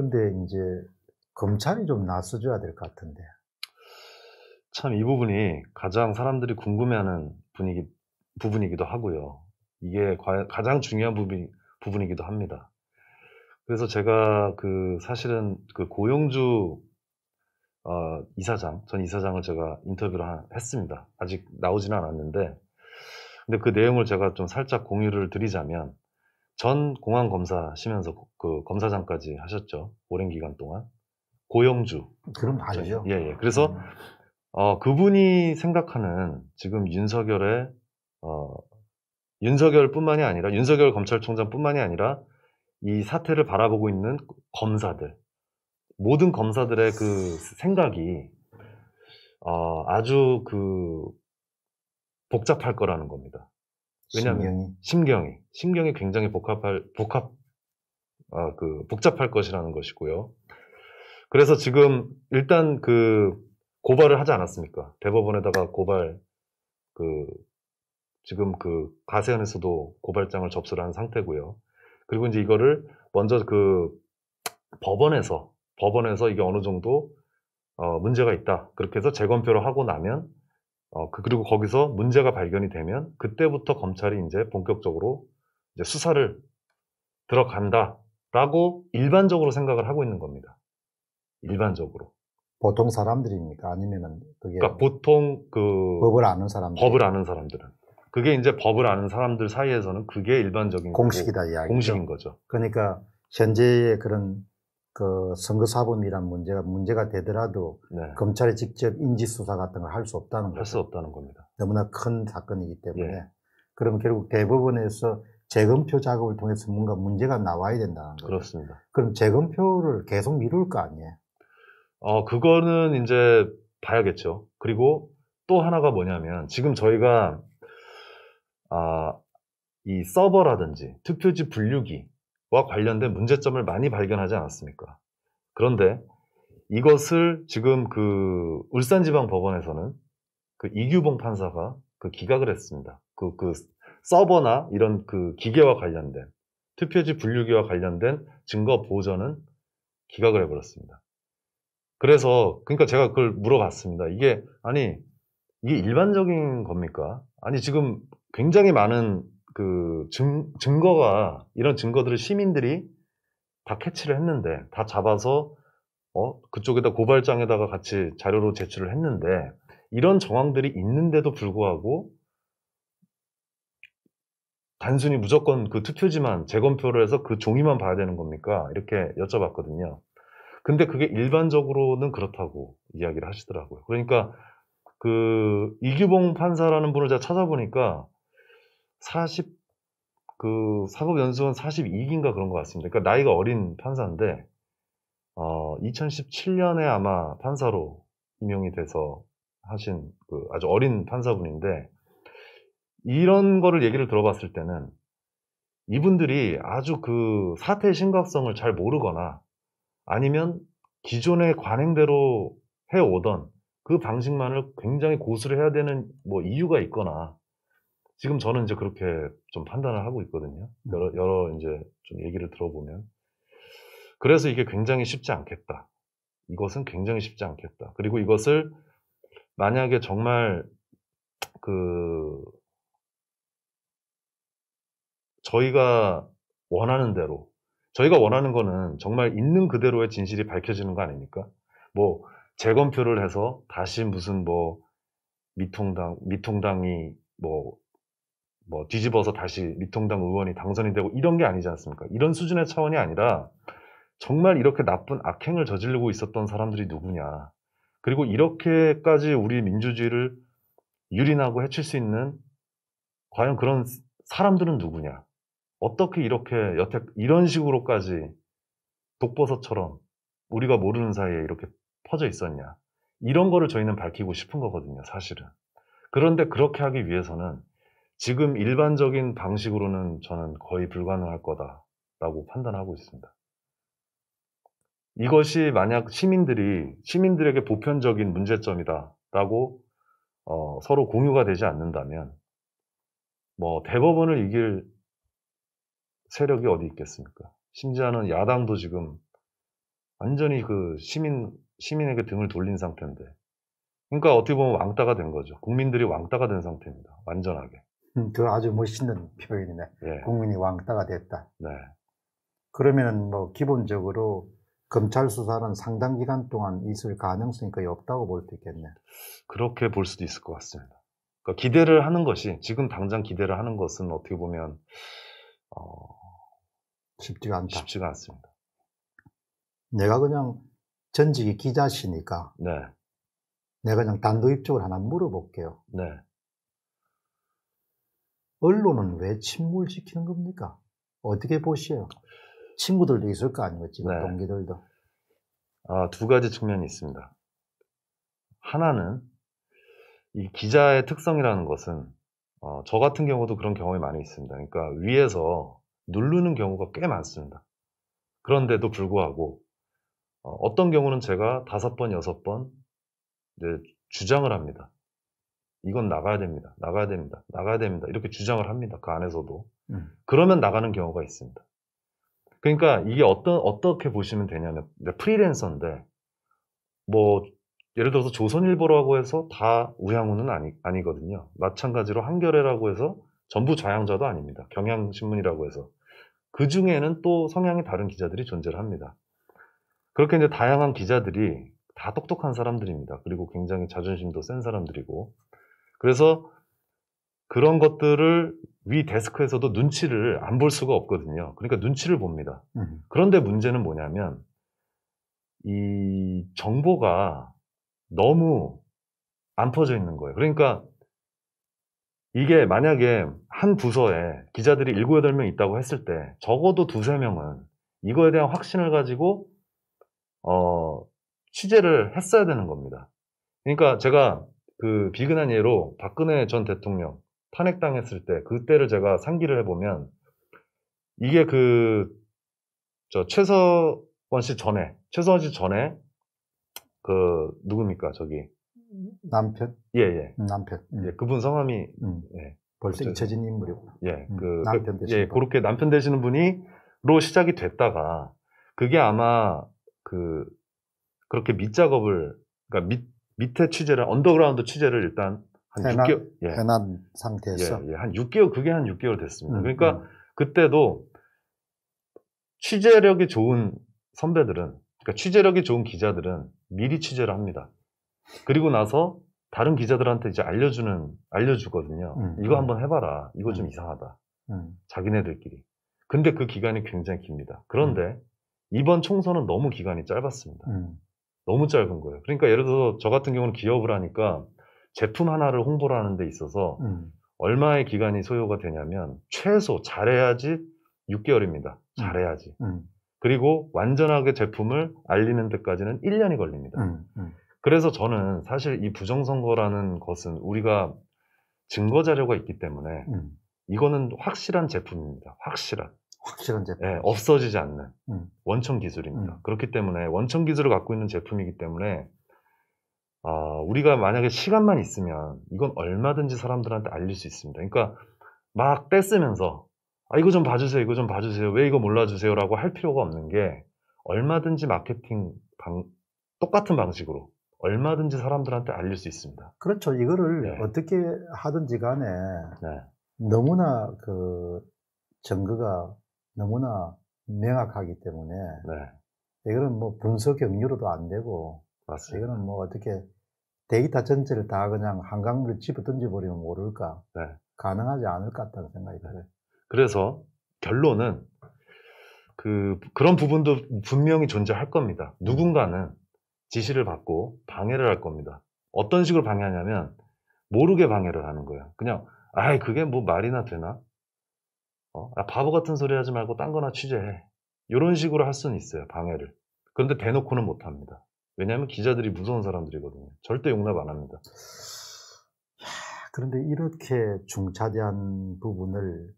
그런데 이제 검찰이 좀 나서줘야 될 것 같은데. 참 이 부분이 가장 사람들이 궁금해하는 분위기, 부분이기도 하고요. 이게 가장 중요한 부분, 부분이기도 합니다. 그래서 제가 그 사실은 그 고용주 어, 이사장, 전 이사장을 제가 인터뷰를 하, 했습니다. 아직 나오지는 않았는데, 근데 그 내용을 제가 좀 살짝 공유를 드리자면, 전 공항 검사시면서 그 검사장까지 하셨죠. 오랜 기간 동안. 고영주. 그럼 다죠. 예, 예. 그래서 음. 어, 그분이 생각하는 지금 윤석열의 어, 윤석열뿐만이 아니라 윤석열 검찰총장뿐만이 아니라 이 사태를 바라보고 있는 검사들 모든 검사들의 그 생각이 어, 아주 그 복잡할 거라는 겁니다. 왜냐하면 심경이 심경이, 굉장히 복합할 복합 아, 그 복잡할 것이라는 것이고요. 그래서 지금 일단 그 고발을 하지 않았습니까? 대법원에다가 고발 그 지금 그 가세현에서도 고발장을 접수를 한 상태고요. 그리고 이제 이거를 먼저 그 법원에서 법원에서 이게 어느 정도 어, 문제가 있다 그렇게 해서 재검표를 하고 나면 어, 그, 그리고 거기서 문제가 발견이 되면 그때부터 검찰이 이제 본격적으로 이제 수사를 들어간다라고 일반적으로 생각을 하고 있는 겁니다. 일반적으로. 보통 사람들입니까? 아니면은 그게 그러니까 보통 그 법을 아는 사람들. 법을 아는 사람들은 그게 이제 법을 아는 사람들 사이에서는 그게 일반적인 공식이다 이야기 공식인 거죠. 그러니까 현재의 그런 그 선거사범이란 문제가 문제가 되더라도 네. 검찰에 직접 인지수사 같은 걸 할 수 없다는 거죠. 할수 없다는 겁니다. 너무나 큰 사건이기 때문에. 예. 그럼 결국 대법원에서 재검표 작업을 통해서 뭔가 문제가 나와야 된다는 거죠. 그렇습니다. 그럼 재검표를 계속 미룰 거 아니에요? 어, 그거는 이제 봐야겠죠. 그리고 또 하나가 뭐냐면 지금 저희가 아, 이 서버라든지 투표지 분류기 와 관련된 문제점을 많이 발견하지 않았습니까? 그런데 이것을 지금 그 울산지방법원에서는 그 이규봉 판사가 그 기각을 했습니다. 그, 그 서버나 이런 그 기계와 관련된 투표지 분류기와 관련된 증거 보전은 기각을 해버렸습니다. 그래서 그러니까 제가 그걸 물어봤습니다. 이게 아니 이게 일반적인 겁니까? 아니 지금 굉장히 많은 그 증, 증거가 이런 증거들을 시민들이 다 캐치를 했는데 다 잡아서 어 그쪽에다 고발장에다가 같이 자료로 제출을 했는데 이런 정황들이 있는데도 불구하고 단순히 무조건 그 투표지만 재검표를 해서 그 종이만 봐야 되는 겁니까? 이렇게 여쭤봤거든요. 근데 그게 일반적으로는 그렇다고 이야기를 하시더라고요. 그러니까 그 이규봉 판사라는 분을 제가 찾아보니까 40, 그 사법연수원 42기인가 그런 것 같습니다. 그러니까 나이가 어린 판사인데, 어, 2017년에 아마 판사로 임용이 돼서 하신 그 아주 어린 판사분인데, 이런 거를 얘기를 들어봤을 때는 이분들이 아주 그 사태의 심각성을 잘 모르거나 아니면 기존의 관행대로 해오던 그 방식만을 굉장히 고수를 해야 되는 뭐 이유가 있거나 지금 저는 이제 그렇게 좀 판단을 하고 있거든요. 음. 여러, 여러 이제 좀 얘기를 들어보면. 그래서 이게 굉장히 쉽지 않겠다. 이것은 굉장히 쉽지 않겠다. 그리고 이것을 만약에 정말 그 저희가 원하는 대로 저희가 원하는 거는 정말 있는 그대로의 진실이 밝혀지는 거 아닙니까? 뭐 재검표를 해서 다시 무슨 뭐 미통당 미통당이 뭐뭐 뒤집어서 다시 미통당 의원이 당선이 되고 이런 게 아니지 않습니까? 이런 수준의 차원이 아니라 정말 이렇게 나쁜 악행을 저지르고 있었던 사람들이 누구냐. 그리고 이렇게까지 우리 민주주의를 유린하고 해칠 수 있는 과연 그런 사람들은 누구냐. 어떻게 이렇게 여태 이런 식으로까지 독버섯처럼 우리가 모르는 사이에 이렇게 퍼져 있었냐. 이런 거를 저희는 밝히고 싶은 거거든요, 사실은. 그런데 그렇게 하기 위해서는 지금 일반적인 방식으로는 저는 거의 불가능할 거다라고 판단하고 있습니다. 이것이 만약 시민들이 시민들에게 보편적인 문제점이다라고 어, 서로 공유가 되지 않는다면 뭐 대법원을 이길 세력이 어디 있겠습니까? 심지어는 야당도 지금 완전히 그 시민 시민에게 등을 돌린 상태인데, 그러니까 어떻게 보면 왕따가 된 거죠. 국민들이 왕따가 된 상태입니다. 완전하게. 음, 더 아주 멋있는 표현이네. 네. 국민이 왕따가 됐다. 네. 그러면은 뭐 기본적으로 검찰 수사는 상당 기간 동안 있을 가능성이 거의 없다고 볼 수 있겠네. 그렇게 볼 수도 있을 것 같습니다. 그러니까 기대를 하는 것이 지금 당장 기대를 하는 것은 어떻게 보면 어... 쉽지가 않다. 쉽지가 않습니다. 내가 그냥 전직이 기자시니까 네. 내가 그냥 단도입적으로 하나 물어볼게요. 네. 언론은 왜 침몰시키는 겁니까? 어떻게 보시요 친구들도 있을 거 아니겠지, 네. 동기들도. 아, 두 가지 측면이 있습니다. 하나는 이 기자의 특성이라는 것은 어, 저 같은 경우도 그런 경험이 많이 있습니다. 그러니까 위에서 누르는 경우가 꽤 많습니다. 그런데도 불구하고 어, 떤 경우는 제가 다섯 번, 여섯 번 주장을 합니다. 이건 나가야 됩니다. 나가야 됩니다. 나가야 됩니다. 이렇게 주장을 합니다. 그 안에서도. 음. 그러면 나가는 경우가 있습니다. 그러니까 이게 어떤, 어떻게 보시면 되냐면, 네, 프리랜서인데, 뭐, 예를 들어서 조선일보라고 해서 다 우향우는 아니, 아니거든요. 마찬가지로 한겨레라고 해서 전부 좌향자도 아닙니다. 경향신문이라고 해서. 그 중에는 또 성향이 다른 기자들이 존재를 합니다. 그렇게 이제 다양한 기자들이 다 똑똑한 사람들입니다. 그리고 굉장히 자존심도 센 사람들이고, 그래서 그런 것들을 위 데스크에서도 눈치를 안 볼 수가 없거든요. 그러니까 눈치를 봅니다. 음. 그런데 문제는 뭐냐면 이 정보가 너무 안 퍼져 있는 거예요. 그러니까 이게 만약에 한 부서에 기자들이 7, 8명 있다고 했을 때 적어도 두세 명은 이거에 대한 확신을 가지고 어, 취재를 했어야 되는 겁니다. 그러니까 제가 그 비근한 예로 박근혜 전 대통령 탄핵당했을 때 그때를 제가 상기를 해보면 이게 그 저 최서원 씨 전에 최서원 씨 전에 그 누굽니까 저기 남편 예예 예. 남편 음. 예, 그분 성함이 음. 예. 벌써 잊혀진 인물이고 예그 음. 그 남편 그 되시예 그렇게 남편 되시는 분이로 시작이 됐다가 그게 아마 그 그렇게 밑 작업을 그러니까 밑 밑에 취재를 언더그라운드 취재를 일단 한 해난, 6개월 예. 해난 상태에서 예, 예, 한 6개월 그게 한 6개월 됐습니다. 음, 그러니까 음. 그때도 취재력이 좋은 선배들은 그러니까 취재력이 좋은 기자들은 미리 취재를 합니다. 그리고 나서 다른 기자들한테 이제 알려주는 알려주거든요. 음, 이거 음. 한번 해봐라. 이거 좀 음. 이상하다. 음. 자기네들끼리. 근데 그 기간이 굉장히 깁니다. 그런데 이번 총선은 너무 기간이 짧았습니다. 너무 짧은 거예요. 그러니까 예를 들어서 저 같은 경우는 기업을 하니까 제품 하나를 홍보를 하는 데 있어서 음. 얼마의 기간이 소요가 되냐면 최소 잘해야지 6개월입니다. 음. 잘해야지. 음. 그리고 완전하게 제품을 알리는 데까지는 1년이 걸립니다. 음, 음. 그래서 저는 사실 이 부정선거라는 것은 우리가 증거 자료가 있기 때문에 음. 이거는 확실한 제품입니다. 확실한. 확실한 제품. 예, 없어지지 않는 음. 원천 기술입니다. 음. 그렇기 때문에 원천 기술을 갖고 있는 제품이기 때문에 어, 우리가 만약에 시간만 있으면 이건 얼마든지 사람들한테 알릴 수 있습니다. 그러니까 막떼으면서아 이거 좀 봐주세요, 이거 좀 봐주세요, 왜 이거 몰라주세요라고 할 필요가 없는 게 얼마든지 마케팅 방, 똑같은 방식으로 얼마든지 사람들한테 알릴 수 있습니다. 그렇죠. 이거를 네. 어떻게 하든지 간에 네. 너무나 그 증거가 너무나 명확하기 때문에 네. 이거는 뭐 분석 경유로도 안 되고 맞습니다. 이거는 뭐 어떻게 데이터 전체를 다 그냥 한강물에 집어 던져버리면 모를까 네. 가능하지 않을 것 같다는 생각이 네. 들어요. 그래서 결론은 그 그런 부분도 분명히 존재할 겁니다. 누군가는 지시를 받고 방해를 할 겁니다. 어떤 식으로 방해하냐면 모르게 방해를 하는 거예요. 그냥 아이 그게 뭐 말이나 되나? 어? 아, 바보 같은 소리 하지 말고 딴 거나 취재해. 이런 식으로 할 수는 있어요, 방해를. 그런데 대놓고는 못 합니다. 왜냐하면 기자들이 무서운 사람들이거든요. 절대 용납 안 합니다. 그런데 이렇게 중차대한 부분을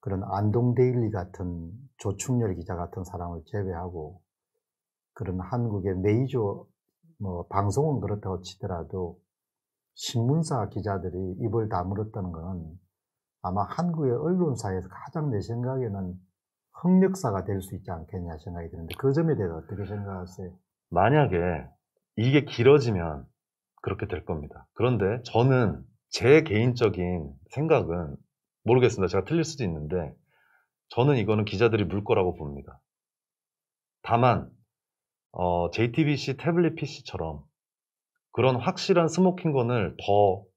그런 안동데일리 같은 조충렬 기자 같은 사람을 제외하고 그런 한국의 메이저 뭐 방송은 그렇다고 치더라도 신문사 기자들이 입을 다물었다는 건 아마 한국의 언론사에서 가장 내 생각에는 흑역사가 될 수 있지 않겠냐 생각이 드는데 그 점에 대해서 어떻게 생각하세요? 만약에 이게 길어지면 그렇게 될 겁니다. 그런데 저는 제 개인적인 생각은 모르겠습니다. 제가 틀릴 수도 있는데 저는 이거는 기자들이 물 거라고 봅니다. 다만 어, JTBC 태블릿 PC처럼 그런 확실한 스모킹건을 더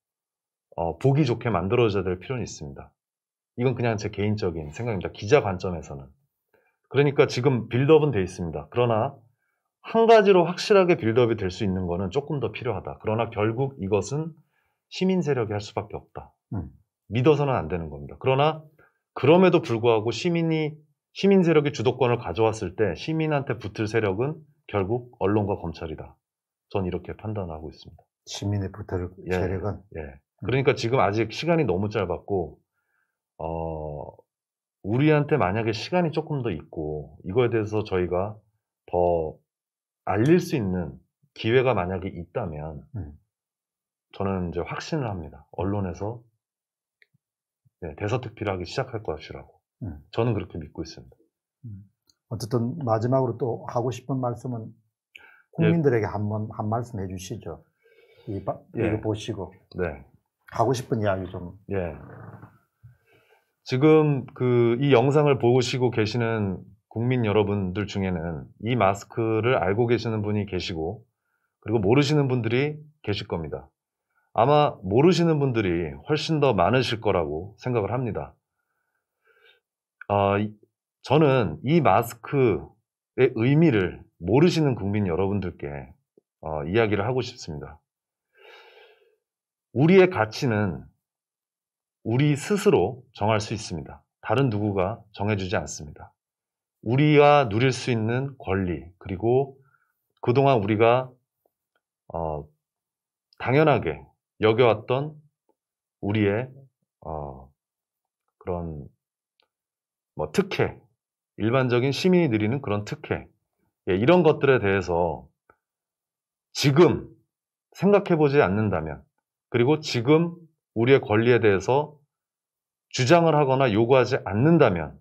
어, 보기 좋게 만들어져야 될 필요는 있습니다. 이건 그냥 제 개인적인 생각입니다. 기자 관점에서는. 그러니까 지금 빌드업은 돼 있습니다. 그러나 한 가지로 확실하게 빌드업이 될 수 있는 거는 조금 더 필요하다. 그러나 결국 이것은 시민 세력이 할 수밖에 없다. 음. 믿어서는 안 되는 겁니다. 그러나 그럼에도 불구하고 시민이 시민 세력이 주도권을 가져왔을 때 시민한테 붙을 세력은 결국 언론과 검찰이다. 전 이렇게 판단하고 있습니다. 시민의 붙을 예, 세력은 예, 예. 음. 그러니까 지금 아직 시간이 너무 짧았고, 어, 우리한테 만약에 시간이 조금 더 있고, 이거에 대해서 저희가 더 알릴 수 있는 기회가 만약에 있다면, 음. 저는 이제 확신을 합니다. 언론에서 네, 대서특필을 하기 시작할 것이라고. 음. 저는 그렇게 믿고 있습니다. 어쨌든 마지막으로 또 하고 싶은 말씀은 예. 국민들에게 한번 한 말씀 해주시죠. 이 바, 예. 거 보시고. 네. 하고 싶은 이야기 좀. 예. 지금 그 이 영상을 보시고 계시는 국민 여러분들 중에는 이 마스크를 알고 계시는 분이 계시고 그리고 모르시는 분들이 계실 겁니다. 아마 모르시는 분들이 훨씬 더 많으실 거라고 생각을 합니다. 어, 저는 이 마스크의 의미를 모르시는 국민 여러분들께 어, 이야기를 하고 싶습니다. 우리의 가치는 우리 스스로 정할 수 있습니다. 다른 누구가 정해주지 않습니다. 우리가 누릴 수 있는 권리, 그리고 그동안 우리가, 어, 당연하게 여겨왔던 우리의, 어, 그런, 뭐, 특혜, 일반적인 시민이 누리는 그런 특혜, 예, 이런 것들에 대해서 지금 생각해보지 않는다면, 그리고 지금 우리의 권리에 대해서 주장을 하거나 요구하지 않는다면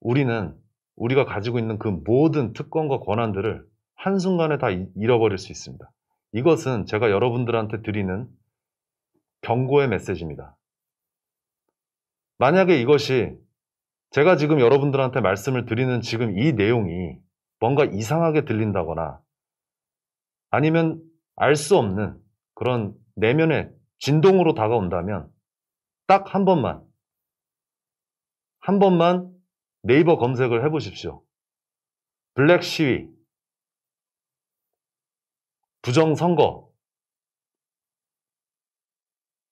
우리는 우리가 가지고 있는 그 모든 특권과 권한들을 한순간에 다 잃어버릴 수 있습니다. 이것은 제가 여러분들한테 드리는 경고의 메시지입니다. 만약에 이것이 제가 지금 여러분들한테 말씀을 드리는 지금 이 내용이 뭔가 이상하게 들린다거나 아니면 알 수 없는 그런 내면에 진동으로 다가온다면 딱 한 번만, 한 번만 네이버 검색을 해보십시오. 블랙 시위, 부정선거,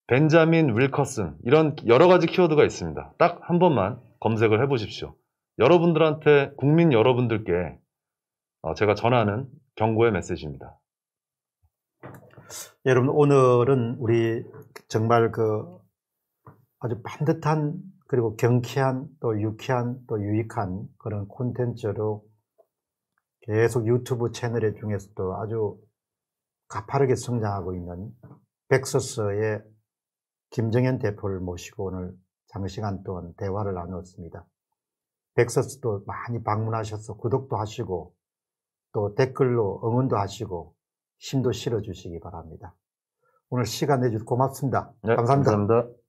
벤자민 윌커슨, 이런 여러 가지 키워드가 있습니다. 딱 한 번만 검색을 해보십시오. 여러분들한테, 국민 여러분들께 어, 제가 전하는 경고의 메시지입니다. 여러분 오늘은 우리 정말 그 아주 반듯한 그리고 경쾌한 또 유쾌한 또 유익한 그런 콘텐츠로 계속 유튜브 채널 중에서도 아주 가파르게 성장하고 있는 백서스의 김정현 대표를 모시고 오늘 장시간 동안 대화를 나눴습니다. 백서스도 많이 방문하셔서 구독도 하시고 또 댓글로 응원도 하시고 힘도 실어주시기 바랍니다. 오늘 시간 내주셔서 고맙습니다. 네, 감사합니다. 감사합니다.